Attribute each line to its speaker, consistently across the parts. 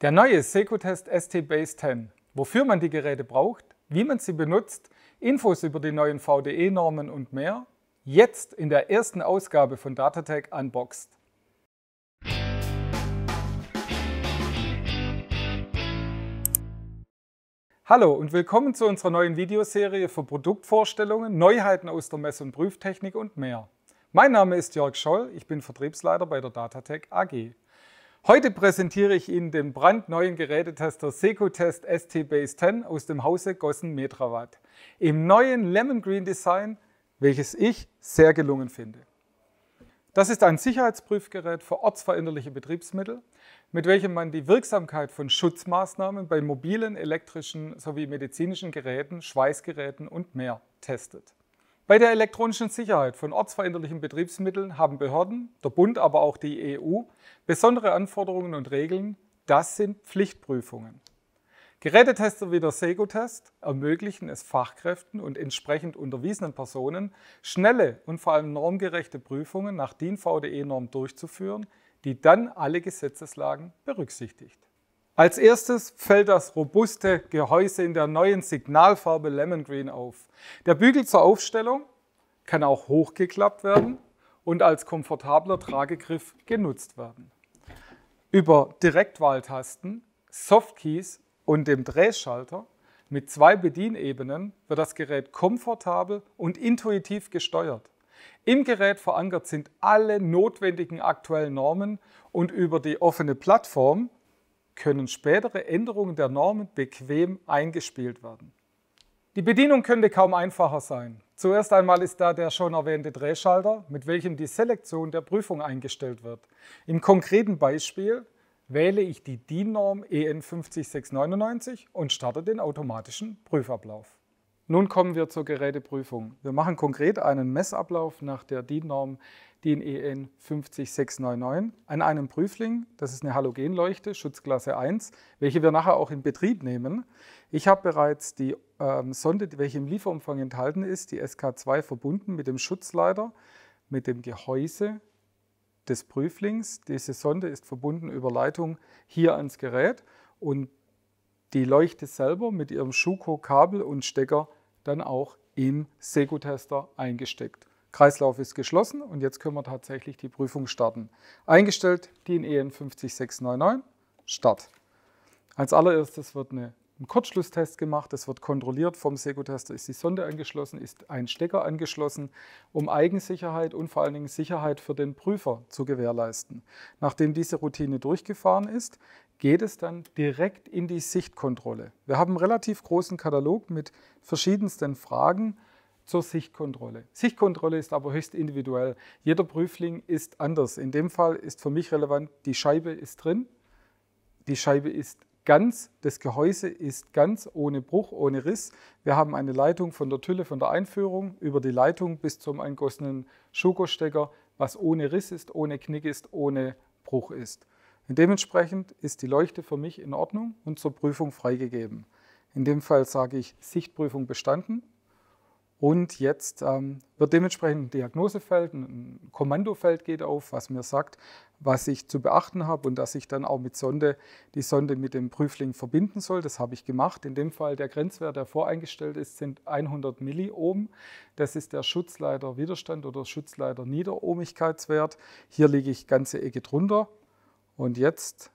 Speaker 1: Der neue Secotest ST Base 10, wofür man die Geräte braucht, wie man sie benutzt, Infos über die neuen VDE-Normen und mehr, jetzt in der ersten Ausgabe von Datatec Unboxed. Hallo und willkommen zu unserer neuen Videoserie für Produktvorstellungen, Neuheiten aus der Mess- und Prüftechnik und mehr. Mein Name ist Jörg Scholl, ich bin Vertriebsleiter bei der Datatec AG. Heute präsentiere ich Ihnen den brandneuen Gerätetester Secotest ST Base 10 aus dem Hause Gossen Metrawatt im neuen Lemon Green Design, welches ich sehr gelungen finde. Das ist ein Sicherheitsprüfgerät für ortsveränderliche Betriebsmittel, mit welchem man die Wirksamkeit von Schutzmaßnahmen bei mobilen, elektrischen sowie medizinischen Geräten, Schweißgeräten und mehr testet. Bei der elektronischen Sicherheit von ortsveränderlichen Betriebsmitteln haben Behörden, der Bund, aber auch die EU besondere Anforderungen und Regeln. Das sind Pflichtprüfungen. Gerätetester wie der Segotest ermöglichen es Fachkräften und entsprechend unterwiesenen Personen, schnelle und vor allem normgerechte Prüfungen nach DIN VDE-Norm durchzuführen, die dann alle Gesetzeslagen berücksichtigt. Als erstes fällt das robuste Gehäuse in der neuen Signalfarbe Lemon Green auf. Der Bügel zur Aufstellung kann auch hochgeklappt werden und als komfortabler Tragegriff genutzt werden. Über Direktwahltasten, Softkeys und dem Drehschalter mit zwei Bedienebenen wird das Gerät komfortabel und intuitiv gesteuert. Im Gerät verankert sind alle notwendigen aktuellen Normen und über die offene Plattform können spätere Änderungen der Normen bequem eingespielt werden. Die Bedienung könnte kaum einfacher sein. Zuerst einmal ist da der schon erwähnte Drehschalter, mit welchem die Selektion der Prüfung eingestellt wird. Im konkreten Beispiel wähle ich die DIN-Norm EN 50699 und starte den automatischen Prüfablauf. Nun kommen wir zur Geräteprüfung. Wir machen konkret einen Messablauf nach der DIN-Norm den EN 50699, an einem Prüfling. Das ist eine Halogenleuchte, Schutzklasse 1, welche wir nachher auch in Betrieb nehmen. Ich habe bereits die ähm, Sonde, welche im Lieferumfang enthalten ist, die SK2 verbunden mit dem Schutzleiter, mit dem Gehäuse des Prüflings. Diese Sonde ist verbunden über Leitung hier ans Gerät und die Leuchte selber mit ihrem Schuko-Kabel und Stecker dann auch im Sego-Tester eingesteckt. Kreislauf ist geschlossen und jetzt können wir tatsächlich die Prüfung starten. Eingestellt DIN EN 50699, Start. Als allererstes wird eine, ein Kurzschlusstest gemacht, es wird kontrolliert, vom Seko-Tester. ist die Sonde angeschlossen, ist ein Stecker angeschlossen, um Eigensicherheit und vor allen Dingen Sicherheit für den Prüfer zu gewährleisten. Nachdem diese Routine durchgefahren ist, geht es dann direkt in die Sichtkontrolle. Wir haben einen relativ großen Katalog mit verschiedensten Fragen, zur Sichtkontrolle. Sichtkontrolle ist aber höchst individuell. Jeder Prüfling ist anders. In dem Fall ist für mich relevant, die Scheibe ist drin, die Scheibe ist ganz, das Gehäuse ist ganz, ohne Bruch, ohne Riss. Wir haben eine Leitung von der Tülle, von der Einführung über die Leitung bis zum eingossenen Schokostecker, was ohne Riss ist, ohne Knick ist, ohne Bruch ist. Und dementsprechend ist die Leuchte für mich in Ordnung und zur Prüfung freigegeben. In dem Fall sage ich Sichtprüfung bestanden und jetzt ähm, wird dementsprechend ein Diagnosefeld, ein Kommandofeld geht auf, was mir sagt, was ich zu beachten habe und dass ich dann auch mit Sonde die Sonde mit dem Prüfling verbinden soll. Das habe ich gemacht. In dem Fall der Grenzwert, der voreingestellt ist, sind 100 Milliohm. Das ist der Schutzleiter Widerstand oder Schutzleiter Niederohmigkeitswert. Hier liege ich ganze Ecke drunter. Und jetzt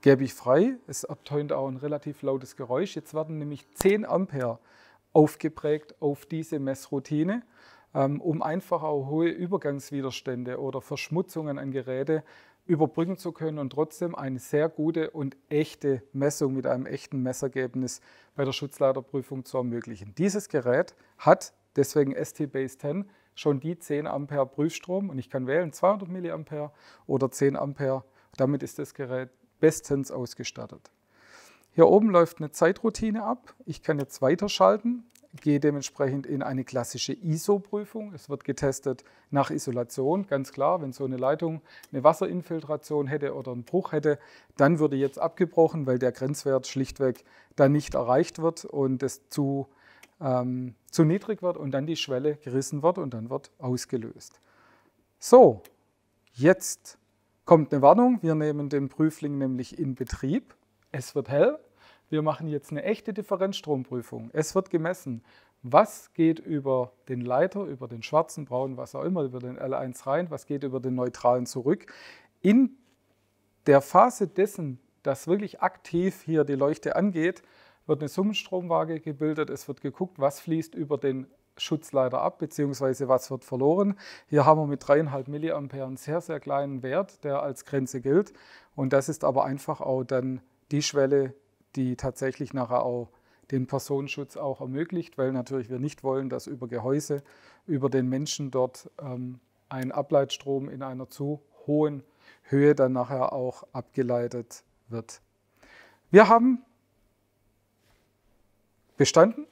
Speaker 1: gebe ich frei. Es ertönt auch ein relativ lautes Geräusch. Jetzt werden nämlich 10 Ampere aufgeprägt auf diese Messroutine, ähm, um einfach auch hohe Übergangswiderstände oder Verschmutzungen an Geräte überbrücken zu können und trotzdem eine sehr gute und echte Messung mit einem echten Messergebnis bei der Schutzleiterprüfung zu ermöglichen. Dieses Gerät hat deswegen ST Base 10 schon die 10 Ampere Prüfstrom und ich kann wählen 200 mA oder 10 Ampere. Damit ist das Gerät bestens ausgestattet. Hier oben läuft eine Zeitroutine ab. Ich kann jetzt weiterschalten, gehe dementsprechend in eine klassische ISO-Prüfung. Es wird getestet nach Isolation, ganz klar. Wenn so eine Leitung eine Wasserinfiltration hätte oder einen Bruch hätte, dann würde jetzt abgebrochen, weil der Grenzwert schlichtweg dann nicht erreicht wird und es zu, ähm, zu niedrig wird und dann die Schwelle gerissen wird und dann wird ausgelöst. So, jetzt kommt eine Warnung. Wir nehmen den Prüfling nämlich in Betrieb. Es wird hell. Wir machen jetzt eine echte Differenzstromprüfung. Es wird gemessen, was geht über den Leiter, über den schwarzen, braunen, was auch immer, über den L1 rein, was geht über den neutralen zurück. In der Phase dessen, dass wirklich aktiv hier die Leuchte angeht, wird eine Summenstromwaage gebildet. Es wird geguckt, was fließt über den Schutzleiter ab, beziehungsweise was wird verloren. Hier haben wir mit 3,5 mA einen sehr, sehr kleinen Wert, der als Grenze gilt. Und das ist aber einfach auch dann die Schwelle, die tatsächlich nachher auch den Personenschutz auch ermöglicht, weil natürlich wir nicht wollen, dass über Gehäuse, über den Menschen dort ähm, ein Ableitstrom in einer zu hohen Höhe dann nachher auch abgeleitet wird. Wir haben bestanden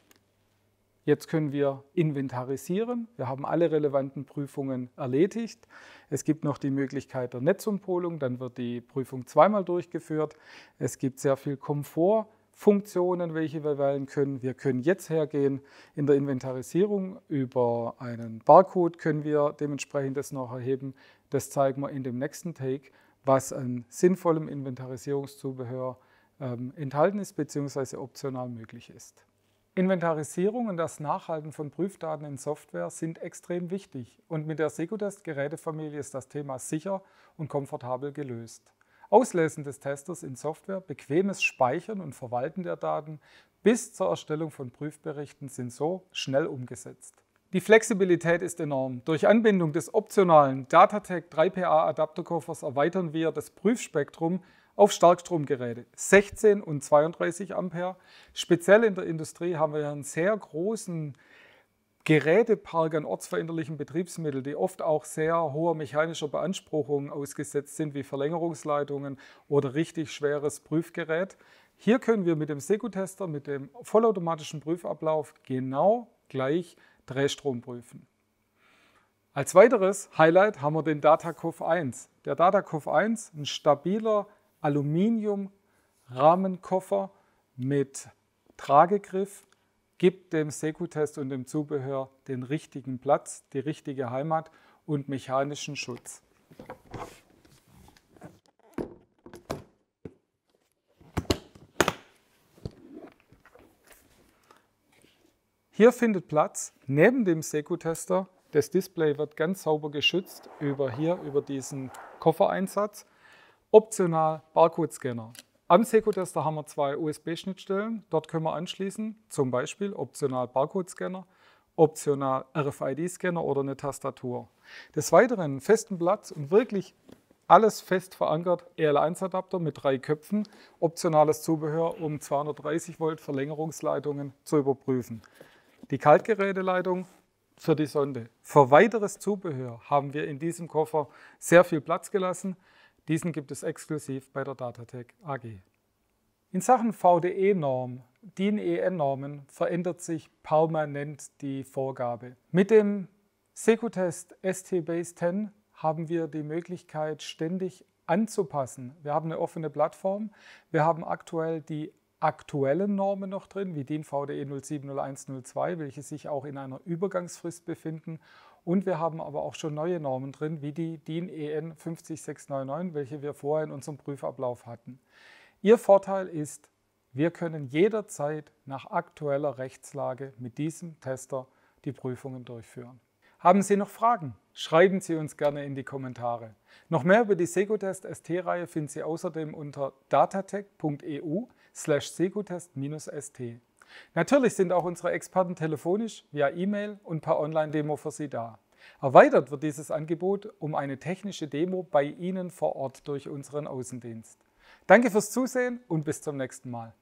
Speaker 1: Jetzt können wir inventarisieren. Wir haben alle relevanten Prüfungen erledigt. Es gibt noch die Möglichkeit der Netzumpolung. dann wird die Prüfung zweimal durchgeführt. Es gibt sehr viel Komfortfunktionen, welche wir wählen können. Wir können jetzt hergehen in der Inventarisierung über einen Barcode können wir dementsprechend das noch erheben. Das zeigen wir in dem nächsten Take, was an sinnvollem Inventarisierungszubehör ähm, enthalten ist bzw. optional möglich ist. Inventarisierung und das Nachhalten von Prüfdaten in Software sind extrem wichtig und mit der Secotest-Gerätefamilie ist das Thema sicher und komfortabel gelöst. Auslesen des Testers in Software, bequemes Speichern und Verwalten der Daten bis zur Erstellung von Prüfberichten sind so schnell umgesetzt. Die Flexibilität ist enorm. Durch Anbindung des optionalen Datatec 3PA Adapterkoffers erweitern wir das Prüfspektrum auf Starkstromgeräte 16 und 32 Ampere. Speziell in der Industrie haben wir einen sehr großen Gerätepark an ortsveränderlichen Betriebsmitteln, die oft auch sehr hoher mechanischer Beanspruchung ausgesetzt sind, wie Verlängerungsleitungen oder richtig schweres Prüfgerät. Hier können wir mit dem Seku-Tester, mit dem vollautomatischen Prüfablauf genau gleich Drehstrom prüfen. Als weiteres Highlight haben wir den DataCov 1. Der DataCov 1, ein stabiler Aluminium-Rahmenkoffer mit Tragegriff gibt dem Sekutest und dem Zubehör den richtigen Platz, die richtige Heimat und mechanischen Schutz. Hier findet Platz neben dem Sekutester. Das Display wird ganz sauber geschützt über hier, über diesen Koffereinsatz. Optional Barcode-Scanner. Am Seco-Tester haben wir zwei USB-Schnittstellen. Dort können wir anschließen, zum Beispiel optional Barcode-Scanner, optional RFID-Scanner oder eine Tastatur. Des Weiteren festen Platz und wirklich alles fest verankert, EL1-Adapter mit drei Köpfen, optionales Zubehör, um 230 Volt Verlängerungsleitungen zu überprüfen. Die Kaltgeräteleitung für die Sonde. Für weiteres Zubehör haben wir in diesem Koffer sehr viel Platz gelassen. Diesen gibt es exklusiv bei der Datatec AG. In Sachen VDE-Norm, DIN EN-Normen verändert sich permanent die Vorgabe. Mit dem Secutest ST-Base 10 haben wir die Möglichkeit, ständig anzupassen. Wir haben eine offene Plattform, wir haben aktuell die aktuellen Normen noch drin, wie DIN VDE 070102, welche sich auch in einer Übergangsfrist befinden. Und wir haben aber auch schon neue Normen drin, wie die DIN EN 50699, welche wir vorher in unserem Prüfablauf hatten. Ihr Vorteil ist, wir können jederzeit nach aktueller Rechtslage mit diesem Tester die Prüfungen durchführen. Haben Sie noch Fragen? Schreiben Sie uns gerne in die Kommentare. Noch mehr über die Secotest ST-Reihe finden Sie außerdem unter datatech.eu slash segutest-st. Natürlich sind auch unsere Experten telefonisch, via E-Mail und per Online-Demo für Sie da. Erweitert wird dieses Angebot um eine technische Demo bei Ihnen vor Ort durch unseren Außendienst. Danke fürs Zusehen und bis zum nächsten Mal.